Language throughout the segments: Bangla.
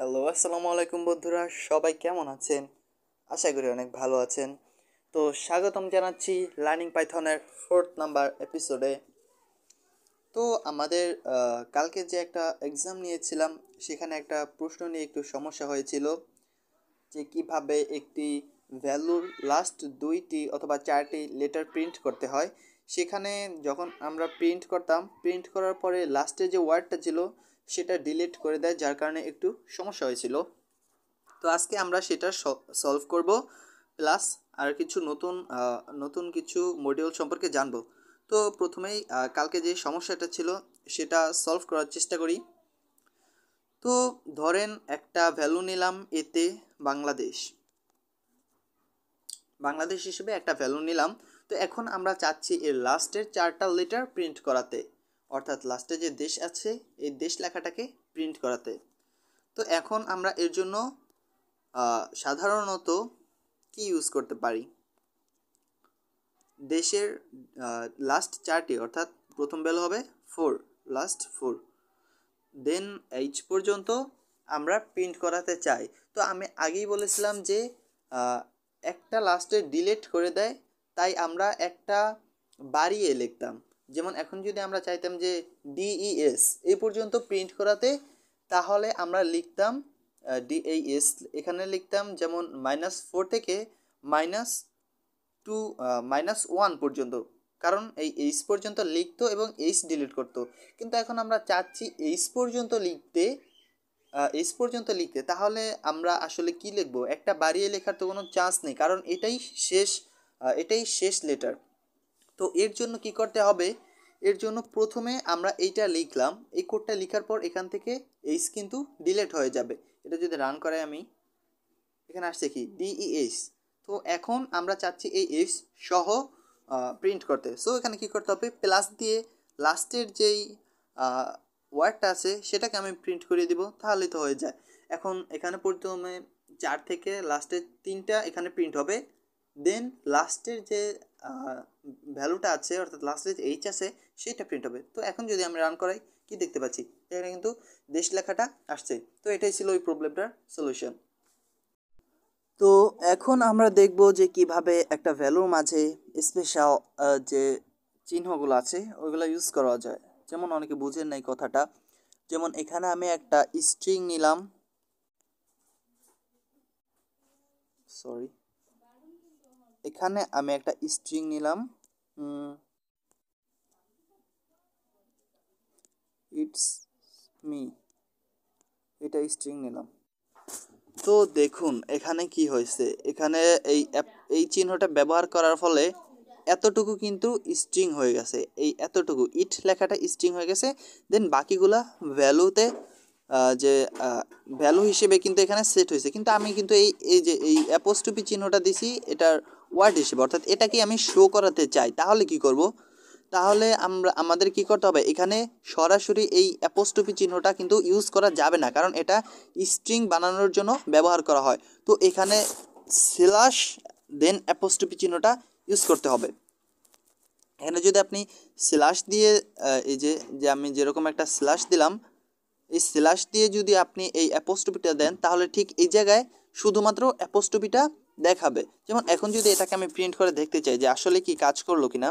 হ্যালো আসসালামু আলাইকুম বন্ধুরা সবাই কেমন আছেন আশা করি অনেক ভালো আছেন তো স্বাগতম জানাচ্ছি লার্নিং পাইথনের ফোর্থ নাম্বার এপিসোডে তো আমাদের কালকে যে একটা এক্সাম নিয়েছিলাম সেখানে একটা প্রশ্ন নিয়ে একটু সমস্যা হয়েছিল যে কিভাবে একটি ভ্যালুর লাস্ট দুইটি অথবা চারটি লেটার প্রিন্ট করতে হয় সেখানে যখন আমরা প্রিন্ট করতাম প্রিন্ট করার পরে লাস্টে যে ওয়ার্ডটা ছিল সেটা ডিলিট করে দেয় যার কারণে একটু সমস্যা হয়েছিল তো আজকে আমরা সেটা সলভ করব প্লাস আর কিছু নতুন নতুন কিছু মডিউল সম্পর্কে জানব তো প্রথমেই কালকে যে সমস্যাটা ছিল সেটা সলভ করার চেষ্টা করি তো ধরেন একটা ভ্যালু নিলাম এতে বাংলাদেশ বাংলাদেশ হিসেবে একটা ভ্যালু নিলাম তো এখন আমরা চাচ্ছি এর লাস্টের চারটা লেটার প্রিন্ট করাতে অর্থাৎ লাস্টে যে দেশ আছে এই দেশ লেখাটাকে প্রিন্ট করাতে তো এখন আমরা এর জন্য সাধারণত কি ইউজ করতে পারি দেশের লাস্ট চারটি অর্থাৎ প্রথম বেল হবে four last four then H পর্যন্ত আমরা প্রিন্ট করাতে চাই তো আমি আগেই বলেছিলাম যে একটা লাস্টে ডিলেট করে দেয় তাই আমরা একটা বাড়িয়ে লিখতাম যেমন এখন যদি আমরা চাইতাম যে ডিইএস e এই পর্যন্ত প্রিন্ট করাতে তাহলে আমরা লিখতাম ডিএইএস এখানে লিখতাম যেমন মাইনাস ফোর থেকে মাইনাস টু মাইনাস ওয়ান পর্যন্ত কারণ এই এইচ পর্যন্ত লিখতো এবং এইচ ডিলিট করতো কিন্তু এখন আমরা চাচ্ছি এইচ পর্যন্ত লিখতে এইচ পর্যন্ত লিখতে তাহলে আমরা আসলে কি লিখবো একটা বাড়িয়ে লেখার তো কোনো চান্স নেই কারণ এটাই শেষ এটাই শেষ লেটার তো এর জন্য কি করতে হবে এর জন্য প্রথমে আমরা এইটা লিখলাম এই কোডটা লেখার পর এখান থেকে এইস কিন্তু ডিলেট হয়ে যাবে এটা যদি রান করাই আমি এখানে আসছে কি ডিইএস তো এখন আমরা চাচ্ছি এই এস সহ প্রিন্ট করতে সো এখানে কি করতে হবে প্লাস দিয়ে লাস্টের যেই ওয়ার্ডটা আছে সেটাকে আমি প্রিন্ট করিয়ে দিব তাহলে তো হয়ে যায় এখন এখানে প্রথমে চার থেকে লাস্টের তিনটা এখানে প্রিন্ট হবে দেন লাস্টের যে ভ্যালুটা আছে অর্থাৎ লাস্টে যে এইচ আছে সেইটা প্রিন্ট হবে তো এখন যদি আমি রান করাই কি দেখতে পাচ্ছি এখানে কিন্তু দেশ লেখাটা আসছে তো এটাই ছিল ওই প্রবলেমটার সলিউশন তো এখন আমরা দেখব যে কিভাবে একটা ভ্যালুর মাঝে স্পেশাল যে চিহ্নগুলো আছে ওইগুলো ইউজ করা যায় যেমন অনেকে বুঝেন নাই কথাটা যেমন এখানে আমি একটা স্ট্রিং নিলাম সরি এখানে আমি একটা স্ট্রিং নিলাম ইটস মি এটা স্ট্রিং নিলাম তো দেখুন এখানে কি হয়েছে এখানে এই এই চিহ্নটা ব্যবহার করার ফলে এতটুকু কিন্তু স্ট্রিং হয়ে গেছে এই এতটুকু ইট লেখাটা স্ট্রিং হয়ে গেছে দেন বাকিগুলা ভ্যালুতে যে ভ্যালু হিসেবে কিন্তু এখানে সেট হয়েছে কিন্তু আমি কিন্তু এই এই যে এই অ্যাপোস্টুপি চিহ্নটা দিছি এটার ওয়ার্ড হিসেবে অর্থাৎ এটাকে আমি শো করাতে চাই তাহলে কি করব তাহলে আমরা আমাদের কি করতে হবে এখানে সরাসরি এই অ্যাপোস্টপি চিহ্নটা কিন্তু ইউজ করা যাবে না কারণ এটা স্ট্রিং বানানোর জন্য ব্যবহার করা হয় তো এখানে স্ল্যাশ দেন অ্যাপোস্টপি চিহ্নটা ইউজ করতে হবে এখানে যদি আপনি স্ল্যাশ দিয়ে এই যে যে আমি যেরকম একটা স্ল্যাশ দিলাম এই স্ল্যাশ দিয়ে যদি আপনি এই অ্যাপোস্টপিটা দেন তাহলে ঠিক এই জায়গায় শুধুমাত্র অ্যাপোস্টপিটা দেখাবে যেমন এখন যদি এটাকে আমি প্রিন্ট করে দেখতে চাই যে আসলে কি কাজ করলো কিনা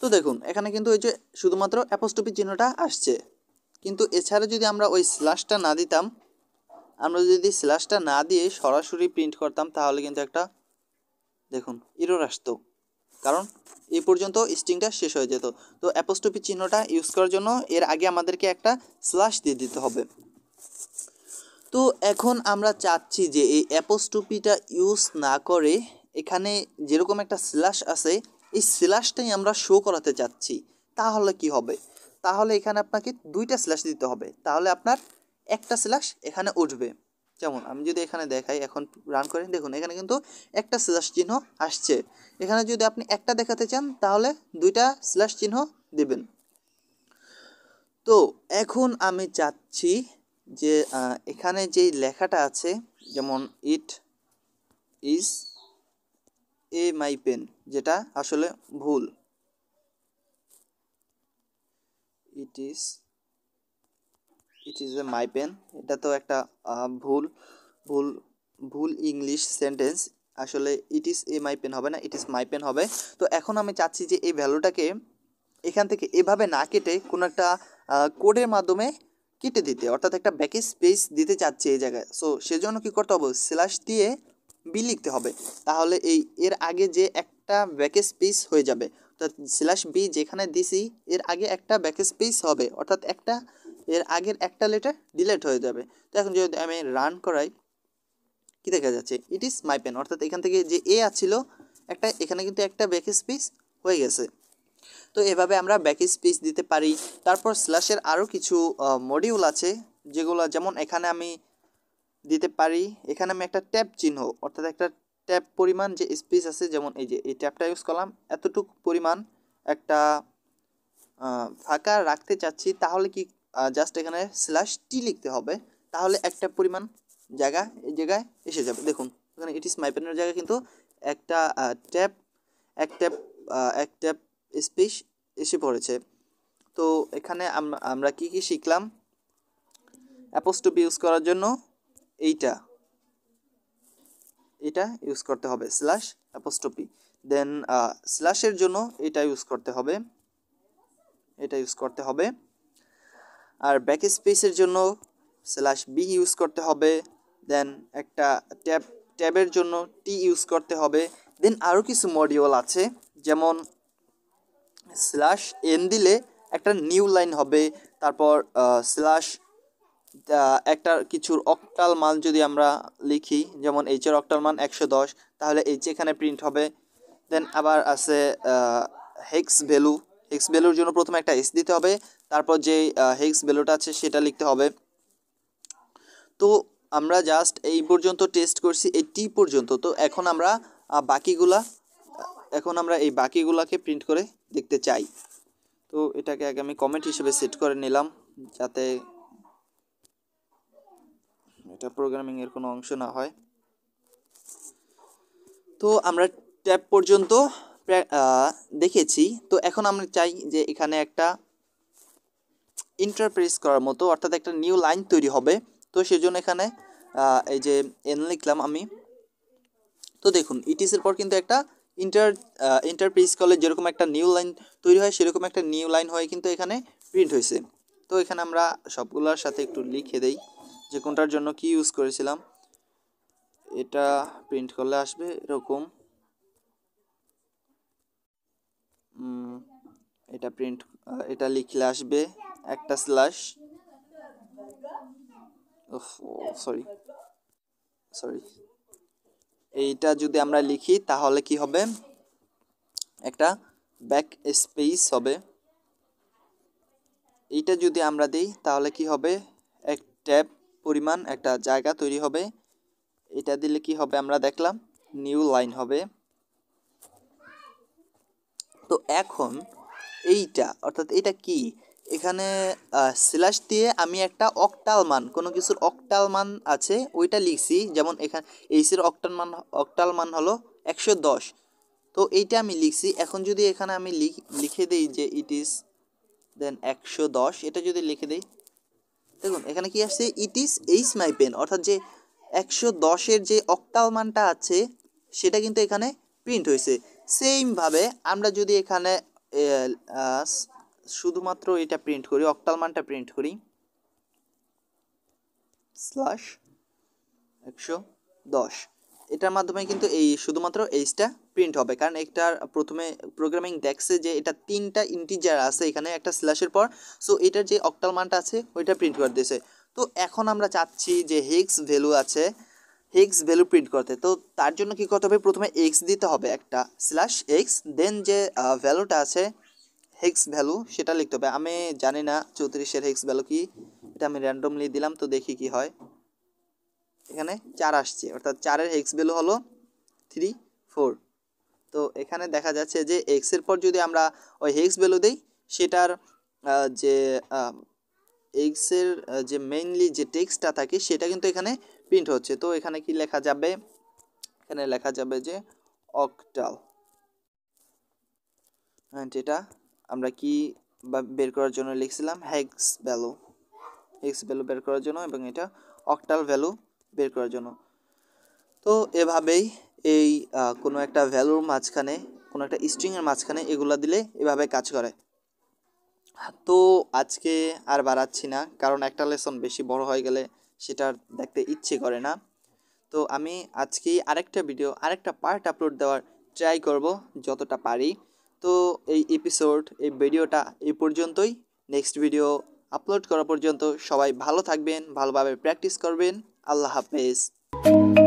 তো দেখুন এখানে কিন্তু ওই যে শুধুমাত্র অ্যাপোস্টপি চিহ্নটা আসছে কিন্তু এছাড়া যদি আমরা ওই স্ল্যাশটা না দিতাম আমরা যদি স্ল্যাশটা না দিয়ে সরাসরি প্রিন্ট করতাম তাহলে কিন্তু একটা দেখুন ইরোর আসতো কারণ এই পর্যন্ত স্ট্রিংটা শেষ হয়ে যেত তো অ্যাপোস্টপি চিহ্নটা ইউজ করার জন্য এর আগে আমাদেরকে একটা স্ল্যাশ দিয়ে দিতে হবে তো এখন আমরা চাচ্ছি যে এই অ্যাপোস্টুপিটা ইউজ না করে এখানে যেরকম একটা স্ল্যাশ আছে এই স্ল্যাশটাই আমরা শো করাতে চাচ্ছি তাহলে কি হবে তাহলে এখানে আপনাকে দুইটা স্ল্যাশ দিতে হবে তাহলে আপনার একটা স্ল্যাশ এখানে উঠবে যেমন আমি যদি এখানে দেখাই এখন রান করেন দেখুন এখানে কিন্তু একটা স্ল্যাশ চিহ্ন আসছে এখানে যদি আপনি একটা দেখাতে চান তাহলে দুইটা স্ল্যাশ চিহ্ন দেবেন তো এখন আমি চাচ্ছি যে এখানে যেই লেখাটা আছে যেমন ইট ইজ এ মাই পেন যেটা আসলে ভুল it is it is a my pen এটা তো একটা ভুল ভুল ভুল ইংলিশ সেন্টেন্স আসলে ইট ইজ এ মাই পেন হবে না ইট ইজ মাই পেন হবে তো এখন আমি চাচ্ছি যে এই ভ্যালুটাকে এখান থেকে এভাবে না কেটে কোনো একটা কোডের মাধ্যমে কেটে দিতে অর্থাৎ একটা ব্যাকি স্পেস দিতে চাচ্ছে এই জায়গায় সো সেজন্য কি করতে হবে স্ল্যাশ দিয়ে বি লিখতে হবে তাহলে এই এর আগে যে একটা ব্যাকে স্পেস হয়ে যাবে অর্থাৎ স্ল্যাশ বি যেখানে দিছি এর আগে একটা ব্যাকে স্পেস হবে অর্থাৎ একটা এর আগের একটা লেটার ডিলেট হয়ে যাবে তো এখন যদি আমি রান করাই কী দেখা যাচ্ছে ইট ইজ মাই পেন অর্থাৎ এখান থেকে যে এ আছিল একটা এখানে কিন্তু একটা ব্যাকে স্পেস হয়ে গেছে তো এভাবে আমরা ব্যাক স্পেস দিতে পারি তারপর স্ল্যাশের আরও কিছু মডিউল আছে যেগুলো যেমন এখানে আমি দিতে পারি এখানে আমি একটা ট্যাপ চিহ্ন অর্থাৎ একটা ট্যাপ পরিমাণ যে স্পেস আছে যেমন এই যে এই ট্যাপটা ইউজ করলাম এতটুকু পরিমাণ একটা ফাঁকা রাখতে চাচ্ছি তাহলে কি জাস্ট এখানে স্ল্যাশ টি লিখতে হবে তাহলে একটা পরিমাণ জায়গা এই জায়গায় এসে যাবে দেখুন এখানে ইট ইস মাইপেনের জায়গায় কিন্তু একটা ট্যাপ এক ট্যাপ এক ট্যাপ স্পিচ এসে পড়েছে তো এখানে আমরা কি কি শিখলাম অ্যাপোস্টপি ইউজ করার জন্য এইটা এটা ইউজ করতে হবে স্ল্যাশ অ্যাপোস্টপি দেন স্ল্যাশের জন্য এটা ইউজ করতে হবে এটা ইউজ করতে হবে আর ব্যাক স্পেসের জন্য স্ল্যাশ বি ইউজ করতে হবে দেন একটা ট্যাব ট্যাবের জন্য টি ইউজ করতে হবে দেন আরও কিছু মডিউল আছে যেমন স্ল্যাশ এন দিলে একটা নিউ লাইন হবে তারপর স্ল্যাশ একটা কিছুর অক্টাল মান যদি আমরা লিখি যেমন এইচের অক্টাল মান একশো দশ তাহলে এইচ এখানে প্রিন্ট হবে দেন আবার আছে হেক্স ভ্যালু হেক্স ভ্যালুর জন্য প্রথমে একটা এস দিতে হবে তারপর যে হেক্স ভ্যালুটা আছে সেটা লিখতে হবে তো আমরা জাস্ট এই পর্যন্ত টেস্ট করছি এইটি পর্যন্ত তো এখন আমরা বাকিগুলা এখন আমরা এই বাকিগুলাকে প্রিন্ট করে দেখতে চাই তো এটাকে আগে আমি কমেন্ট হিসেবে সেট করে নিলাম যাতে এটা প্রোগ্রামিংয়ের কোনো অংশ না হয় তো আমরা ট্যাব পর্যন্ত দেখেছি তো এখন আমরা চাই যে এখানে একটা ইন্টারপ্রেস করার মতো অর্থাৎ একটা নিউ লাইন তৈরি হবে তো সেজন্য এখানে এই যে এন লিখলাম আমি তো দেখুন ইটিসের পর কিন্তু একটা ইন্টার ইন্টারপ্রিজ কলেজ যেরকম একটা নিউ লাইন তৈরি হয় সেরকম একটা নিউ লাইন হয়ে কিন্তু এখানে প্রিন্ট হয়েছে তো এখানে আমরা সবগুলোর সাথে একটু লিখে দেই যে কোনটার জন্য কি ইউজ করেছিলাম এটা প্রিন্ট করলে আসবে এরকম এটা প্রিন্ট এটা লিখলে আসবে একটা স্ল্যাশ সরি সরি এইটা যদি আমরা লিখি তাহলে কি হবে একটা ব্যাক স্পেস হবে এইটা যদি আমরা দিই তাহলে কি হবে এক ট্যাব পরিমাণ একটা জায়গা তৈরি হবে এটা দিলে কি হবে আমরা দেখলাম নিউ লাইন হবে তো এখন এইটা অর্থাৎ এটা কি এখানে স্ল্যাশ দিয়ে আমি একটা অক্টাল মান কোনো কিছুর অক্টাল মান আছে ওইটা লিখছি যেমন এখানে এইসির অক্টাল মান অক্টাল মান হলো একশো দশ তো এইটা আমি লিখছি এখন যদি এখানে আমি লিখে দেই যে ইট ইজ দেন একশো দশ এটা যদি লিখে দেই দেখুন এখানে কি আসছে it is H my pen অর্থাৎ যে একশো দশের যে অক্টাল মানটা আছে সেটা কিন্তু এখানে প্রিন্ট হয়েছে সেইমভাবে আমরা যদি এখানে শুধুমাত্র এটা প্রিন্ট করি অক্টাল মানটা প্রিন্ট করি স্ল্যাশ একশো দশ এটার মাধ্যমে কিন্তু এই শুধুমাত্র এইচটা প্রিন্ট হবে কারণ একটার প্রথমে প্রোগ্রামিং দেখছে যে এটা তিনটা ইন্টিজার আছে এখানে একটা স্ল্যাশের পর সো এটার যে অক্টাল মানটা আছে ওইটা প্রিন্ট করে দিয়েছে তো এখন আমরা চাচ্ছি যে হেক্স ভ্যালু আছে হেক্স ভ্যালু প্রিন্ট করতে তো তার জন্য কি করতে হবে প্রথমে এক্স দিতে হবে একটা স্ল্যাশ এক্স দেন যে ভ্যালুটা আছে হেক্স ভ্যালু সেটা লিখতে হবে আমি জানি না চৌত্রিশের হেক্স ভ্যালু কি এটা আমি র্যান্ডমলি দিলাম তো দেখি কি হয় এখানে চার আসছে অর্থাৎ চারের হেক্স ভ্যালু হলো থ্রি ফোর তো এখানে দেখা যাচ্ছে যে এক্সের পর যদি আমরা ওই হেক্স ভ্যালু দিই সেটার যে এক্সের যে মেইনলি যে টেক্সটটা থাকে সেটা কিন্তু এখানে প্রিন্ট হচ্ছে তো এখানে কি লেখা যাবে এখানে লেখা যাবে যে অকটাল এটা আমরা কি বের করার জন্য লিখছিলাম হ্যাক্স ভ্যালু হেক্স ভ্যালু বের করার জন্য এবং এটা অক্টাল ভ্যালু বের করার জন্য তো এভাবেই এই কোনো একটা ভ্যালুর মাঝখানে কোনো একটা স্ট্রিংয়ের মাঝখানে এগুলো দিলে এভাবে কাজ করে তো আজকে আর বাড়াচ্ছি না কারণ একটা লেসন বেশি বড় হয়ে গেলে সেটা দেখতে ইচ্ছে করে না তো আমি আজকেই আরেকটা ভিডিও আরেকটা পার্ট আপলোড দেওয়ার ট্রাই করব যতটা পারি তো এই এপিসোড এই ভিডিওটা এই পর্যন্তই নেক্সট ভিডিও আপলোড করা পর্যন্ত সবাই ভালো থাকবেন ভালোভাবে প্র্যাকটিস করবেন আল্লাহ হাফেজ